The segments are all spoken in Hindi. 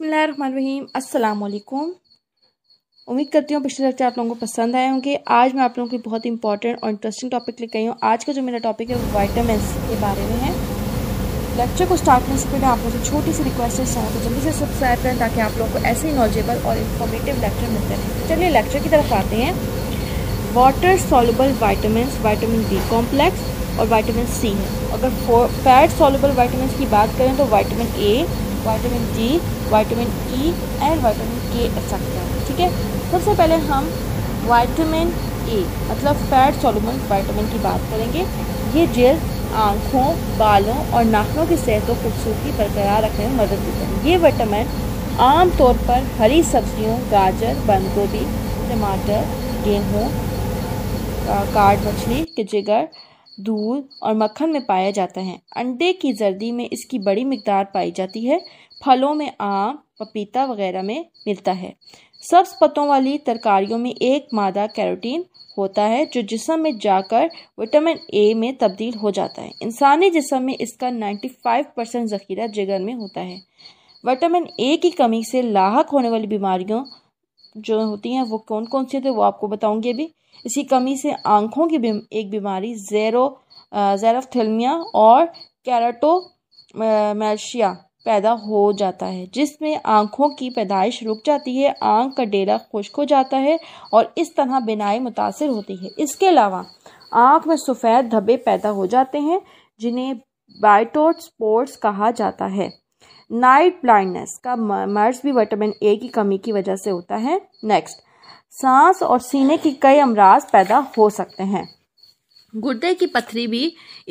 अस्सलाम वालेकुम उम्मीद करती हूँ पिछले लेक्चर आप लोगों को पसंद आए होंगे आज मैं आप लोगों के बहुत इंपॉर्टेंट और इंटरेस्टिंग टॉपिक लेकर आई हूँ आज का जो मेरा टॉपिक है वो वाइटामिन के बारे में है लेक्चर को स्टार्ट करने से पहले आप लोगों से छोटी सी रिक्वेस्ट है चाहूँ तो जल्दी से सब्सक्राइब करें ताकि आप लोगों को ऐसे ही नॉलेजेबल और इन्फॉर्मेटिव लेक्चर मिलते रहे चलिए लेक्चर की तरफ आते हैं water soluble vitamin vitamin B complex और वाइटामिन सी है अगर फैट सॉलबल वाइटामिन की बात करें तो vitamin A vitamin D vitamin E and vitamin K सकते हैं ठीक है सबसे पहले हम वाइटामिन ए e, मतलब फैट सोलोमन वाइटामिन की बात करेंगे ये जेल आँखों बालों और नाखनों की सेहत और खूबसूरती बरकरार रखने में मदद देते हैं ये वाइटामिन आम तौर पर हरी सब्जियों गाजर बंद गोभी टमाटर गेहूँ काट मछली के जिगर दूध और मक्खन में पाया जाता है अंडे की जर्दी में इसकी बड़ी मकदार पाई जाती है फलों में आम पपीता वगैरह में मिलता है सब्ज पत्तों वाली तरकारियों में एक मादा कैरोटीन होता है जो जिसम में जाकर विटामिन ए में तब्दील हो जाता है इंसानी जिसम में इसका 95 परसेंट जखीरा जिगर में होता है विटामिन ए की कमी से लाक होने वाली बीमारियों जो होती हैं वो कौन कौन सी होती है तो वो आपको बताऊंगी अभी इसी कमी से आंखों की भी, एक बीमारी जेरो जैरफ्थेलमिया और कैराटो मैशिया पैदा हो जाता है जिसमें आँखों की पैदाइश रुक जाती है आँख का डेरा खुश्क हो जाता है और इस तरह बिनाई मुतासर होती है इसके अलावा आँख में सफ़ेद धब्बे पैदा हो जाते हैं जिन्हें बाइटोट स्पोर्ट्स कहा जाता है नाइट ब्लाइंडनेस का मर्ज भी विटामिन ए की कमी की वजह से होता है नेक्स्ट सांस और सीने के कई अमराज पैदा हो सकते हैं गुर्दे की पथरी भी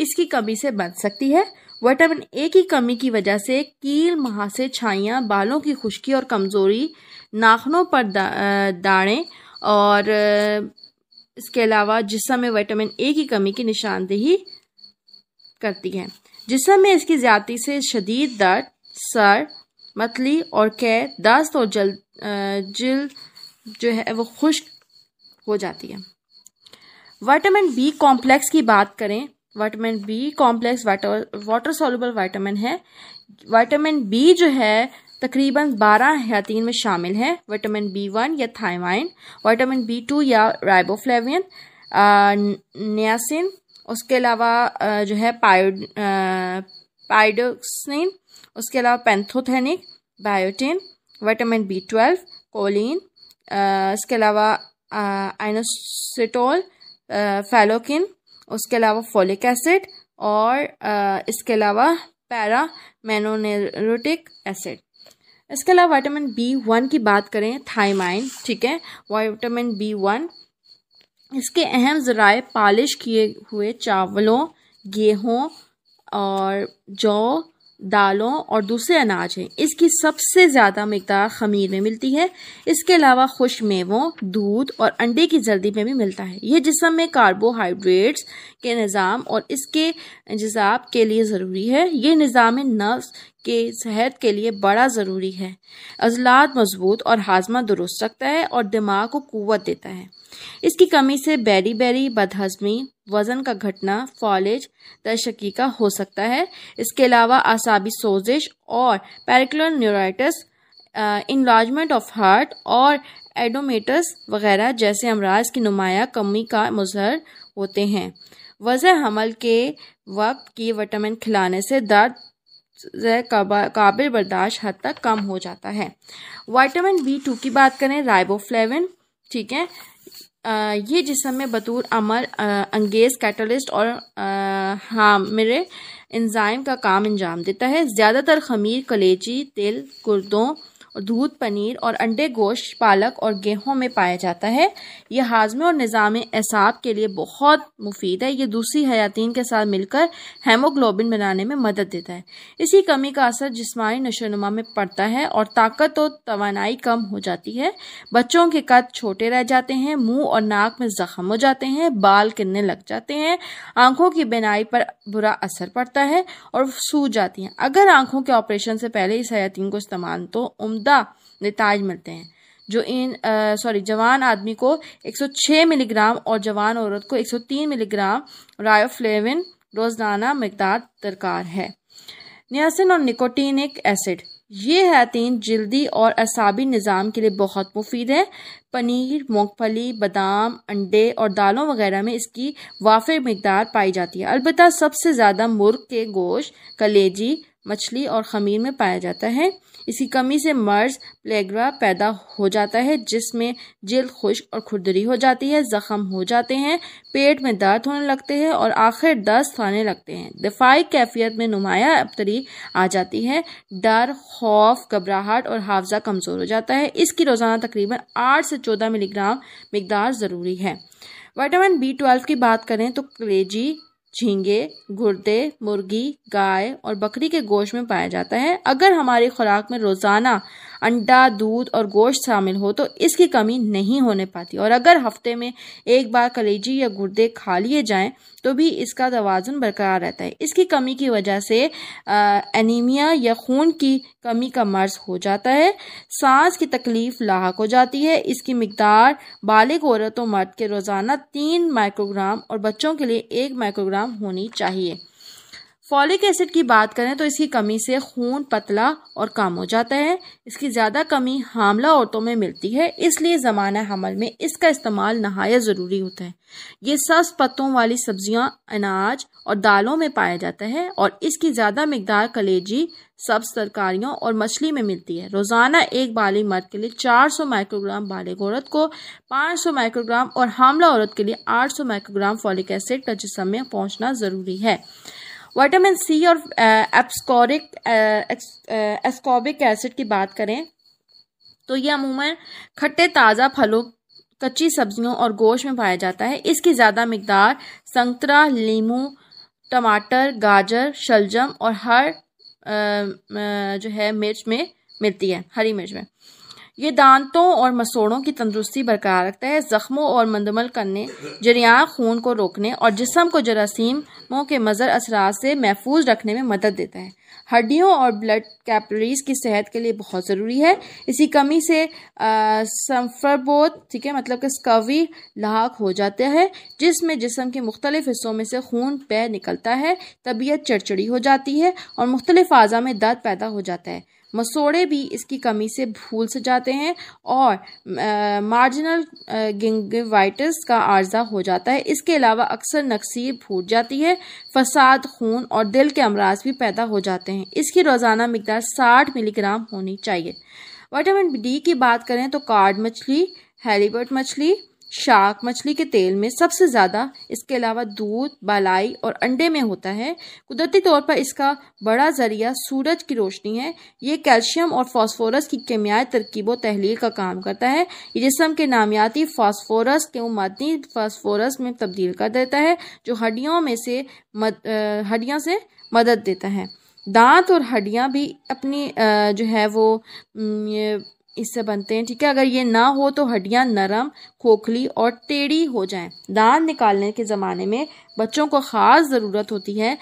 इसकी कमी से बन सकती है वटामिन ए की कमी की वजह से कील महासे छाइयाँ बालों की खुश्की और कमज़ोरी नाखनों पर दाड़ें और इसके अलावा जिसम में वटामिन ए की कमी की निशानदेही करती है जिसम में इसकी ज़्यादा से शदीद दर्द सर मतली और कै दस्त और जल जल जो है वो खुश्क हो जाती है वाइटामिन बी कॉम्प्लेक्स की बात करें vitamin B complex water water soluble vitamin है वाइटामिन बी जो है तकरीबन 12 हयातीन में शामिल है विटामिन बी वन या थाइमाइन विटामिन बी टू या राइबोफ्लेवियन नियासिन उसके अलावा जो है पायोड पाइडोक्सिन उसके अलावा pantothenic biotin vitamin B twelve choline इसके अलावा आइनोसिटोल फैलोकिन उसके अलावा फोलिक एसिड और इसके अलावा पैरा मैनोनेरोटिक एसिड इसके अलावा विटामिन बी वन की बात करें थाइमाइन ठीक है विटामिन बी वन इसके अहम ज़राए पालिश किए हुए चावलों गेहूँ और जौ दालों और दूसरे अनाज हैं इसकी सबसे ज़्यादा मकदार खमीर में मिलती है इसके अलावा खुश मेवों दूध और अंडे की जल्दी में भी मिलता है यह जिसम में कार्बोहाइड्रेट्स के निज़ाम और इसके जजाब के लिए ज़रूरी है यह निज़ाम नर्स के सेहत के लिए बड़ा ज़रूरी है अजलात मजबूत और हाजमा दुरुस्त रखता है और दिमाग को कुत देता है इसकी कमी से बैरी बैरी बदहजमी वजन का घटना फॉलेज दशकी का हो सकता है इसके अलावा आसाबी सोजिश और पैरिकुलर न्यूराइटस इन्लाजमेंट ऑफ हार्ट और एडोमेटस वगैरह जैसे अमराज की नुमाया कमी का मुजहर होते हैं वज़ हमल के वक्त की विटामिन खिलाने से दर्द काबिल बर्दाश्त हद तक कम हो जाता है वाइटामिन बी टू की बात करें राइबोफ्लेविन ठीक है ये जिसम में बतूर अमर अंगेज कैटलिस्ट और हामिर इंजाइम का काम अंजाम देता है ज़्यादातर खमीर कलेजी तिल गुर्दों दूध पनीर और अंडे गोश्त पालक और गेहूं में पाया जाता है यह हाजमे और निज़ाम एसाब के लिए बहुत मुफीद है ये दूसरी हयातीन के साथ मिलकर हेमोग्लोबिन बनाने में मदद देता है इसी कमी का असर जिसमानी नशोनुमा में पड़ता है और ताकत और तोानाई कम हो जाती है बच्चों के कद छोटे रह जाते हैं मुंह और नाक में जख्म हो जाते हैं बाल किरने लग जाते हैं आंखों की बिनाई पर बुरा असर पड़ता है और सूझ जाती हैं अगर आंखों के ऑपरेशन से पहले इस हयातीन को इस्तेमाल तो मौजूदा नतज मिलते हैं जो इन सॉरी जवान आदमी को 106 मिलीग्राम और जवान औरत को 103 मिलीग्राम रायोफ्लेविन रोज़ाना मकदार दरकार है नियासिन और निकोटीनिक एसिड ये हैतीन जल्दी और असाबी निज़ाम के लिए बहुत मुफीद है पनीर मूंगफली बादाम अंडे और दालों वगैरह में इसकी वाफे मकदार पाई जाती है अलबत् सबसे ज़्यादा मुर्ग के गोश कलेजी मछली और खमीर में पाया जाता है इसकी कमी से मर्ज प्लेगरा पैदा हो जाता है जिसमें जल्द खुश और खुरदरी हो जाती है ज़ख्म हो जाते हैं पेट में दर्द होने लगते हैं और आखिर दस्त आने लगते हैं दिफाई कैफियत में नुमाया अबतरी आ जाती है डर खौफ घबराहट और हाफजा कमज़ोर हो जाता है इसकी रोज़ाना तकरीबन आठ से चौदह मिलीग्राम मकदार ज़रूरी है वाइटामिन बी ट्वेल्व की बात करें तो कलेजी झींगे गुर्दे मुर्गी गाय और बकरी के गोश्त में पाया जाता है अगर हमारी खुराक में रोज़ाना अंडा दूध और गोश्त शामिल हो तो इसकी कमी नहीं होने पाती और अगर हफ्ते में एक बार कलेजी या गुर्दे खा लिए जाएं तो भी इसका तोज़ुन बरकरार रहता है इसकी कमी की वजह से आ, एनीमिया या खून की कमी का मर्ज हो जाता है सांस की तकलीफ लाक हो जाती है इसकी मकदार बालिग औरत मर्द के रोज़ाना तीन माइक्रोग्राम और बच्चों के लिए एक माइक्रोग्राम होनी चाहिए फॉलिक एसिड की बात करें तो इसकी कमी से खून पतला और कम हो जाता है इसकी ज़्यादा कमी हामला औरतों में मिलती है इसलिए ज़माना हमल में इसका इस्तेमाल नहायत ज़रूरी होता है ये सस पत्तों वाली सब्जियां अनाज और दालों में पाया जाता है और इसकी ज़्यादा मकदार कलेजी सब्ज तरकारियों और मछली में मिलती है रोज़ाना एक बाली मर्द के लिए 400 माइक्रोग्राम बालिग औरत को 500 माइक्रोग्राम और हामला औरत के लिए 800 माइक्रोग्राम फॉलिक एसिड का जिसम में पहुंचना ज़रूरी है वाइटामिन सी और एप्सकोरिक एस्कॉबिक एसिड की बात करें तो ये अमूमन खट्टे ताज़ा फलों कच्ची सब्जियों और गोश्त में पाया जाता है इसकी ज़्यादा मकदार संतरा लीमू टमाटर गाजर शलजम और हर आ, uh, uh, जो है मिर्च में मिलती है हरी मिर्च में ये दांतों और मसोड़ों की तंदुरुस्ती बरकरार रखता है ज़ख्मों और मंदमल करने जरिया खून को रोकने और जिसम को जरासीमों के मज़र असरा से महफूज रखने में मदद देता है हड्डियों और ब्लड कैपलरीज की सेहत के लिए बहुत ज़रूरी है इसी कमी से सफ़रबोध ठीक है मतलब कि स्कवी लाक हो जाता है जिसमें जिसम के मुख्तलिफ हिस्सों में से खून पै निकलता है तबीयत चिड़चिड़ी हो जाती है और मुख्तलिफ अज़ा में दर्द पैदा हो जाता है मसोड़े भी इसकी कमी से भूल से जाते हैं और मार्जिनल गिंगिवाइटिस का आर्जा हो जाता है इसके अलावा अक्सर नक्सीर फूट जाती है फसाद खून और दिल के अमराज भी पैदा हो जाते हैं इसकी रोज़ाना मकदार साठ मिलीग्राम होनी चाहिए वाइटामिन डी की बात करें तो कार्ड मछली हेलीबर्ट मछली शाक मछली के तेल में सबसे ज़्यादा इसके अलावा दूध बालाई और अंडे में होता है कुदरती तौर पर इसका बड़ा ज़रिया सूरज की रोशनी है ये कैल्शियम और फास्फोरस की कीमियाई तरकीब व तहलील का काम करता है ये जिसम के नामियाती फास्फोरस के उमाती फास्फोरस में तब्दील कर देता है जो हड्डियों में से हड्डियों से मदद देता है दांत और हड्डियां भी अपनी जो है वो इससे बनते हैं ठीक है अगर ये ना हो तो हड्डियां नरम खोखली और टेढ़ी हो जाएं दांत निकालने के ज़माने में बच्चों को ख़ास ज़रूरत होती है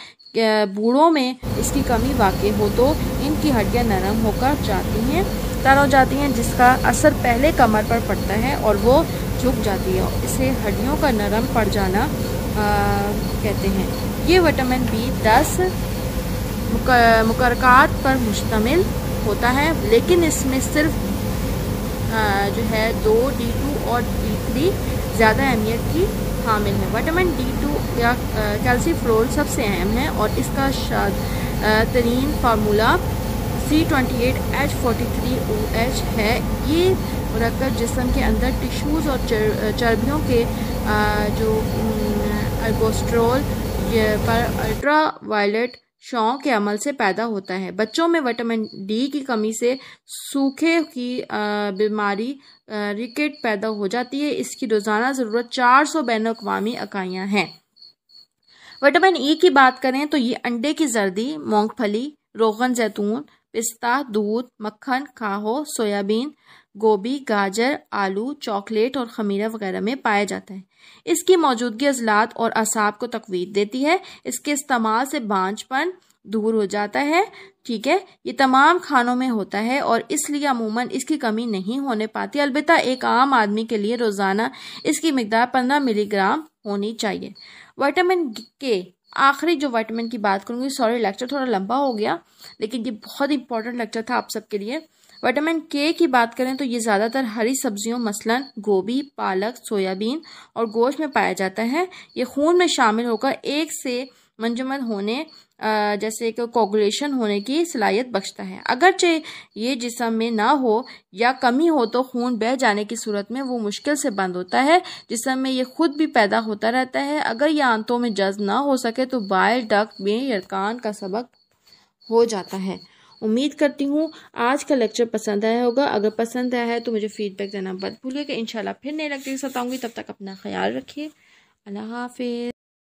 बूढ़ों में इसकी कमी वाक़ हो तो इनकी हड्डियां नरम होकर जाती हैं तर हो जाती हैं जिसका असर पहले कमर पर पड़ता है और वो झुक जाती है इसे हड्डियों का नरम पड़ जाना आ, कहते हैं ये विटामिन बी दस मुकर, पर मुश्तमिल होता है लेकिन इसमें सिर्फ हाँ, जो है दो डी टू और डी थ्री ज़्यादा अहमियत की हामिल है वाइटामिन डी टू या फ्लोर सबसे अहम है और इसका तरीन formula C twenty eight H forty three O H है ये मरकब जिसम के अंदर टिश्यूज़ और चर्बियों के जो अल्कोस्ट्रोल पर अल्ट्रा वायलेट शौक के अमल से पैदा होता है बच्चों में विटामिन डी की कमी से सूखे की बीमारी रिकेट पैदा हो जाती है इसकी रोज़ाना ज़रूरत 400 सौ बैन अवी इकाइयाँ हैं विटामिन ई की बात करें तो ये अंडे की जर्दी मूंगफली रोगन जैतून पिस्ता दूध मक्खन खाहो सोयाबीन गोभी गाजर आलू चॉकलेट और खमीरा वगैरह में पाया जाता है इसकी मौजूदगी अजलात और असाब को तकवीद देती है इसके इस्तेमाल से बांझपन दूर हो जाता है ठीक है ये तमाम खानों में होता है और इसलिए अमूमन इसकी कमी नहीं होने पाती अलबत् एक आम आदमी के लिए रोज़ाना इसकी मकदार पंद्रह मिलीग्राम होनी चाहिए वाइटामिन के आखिरी जो वाइटामिन की बात करूँगी सॉरी लेक्चर थोड़ा लंबा हो गया लेकिन ये बहुत इंपॉर्टेंट लेक्चर था आप सबके लिए विटामिन के की बात करें तो ये ज़्यादातर हरी सब्जियों मसलन गोभी पालक सोयाबीन और गोश्त में पाया जाता है ये खून में शामिल होकर एक से मंजमद होने जैसे एक कोगुलेशन होने की सलाहियत बख्शता है अगरचे ये जिसम में ना हो या कमी हो तो खून बह जाने की सूरत में वो मुश्किल से बंद होता है जिसम में ये खुद भी पैदा होता रहता है अगर ये आंतों में जज ना हो सके तो बाइल डक में यकान का सबक हो जाता है उम्मीद करती हूँ आज का लेक्चर पसंद आया होगा अगर पसंद आया है तो मुझे फीडबैक देना मत भूलिएगा इन फिर नए लेक्चर सताऊंगी तब तक अपना ख्याल रखिए अल्लाह हाफिज़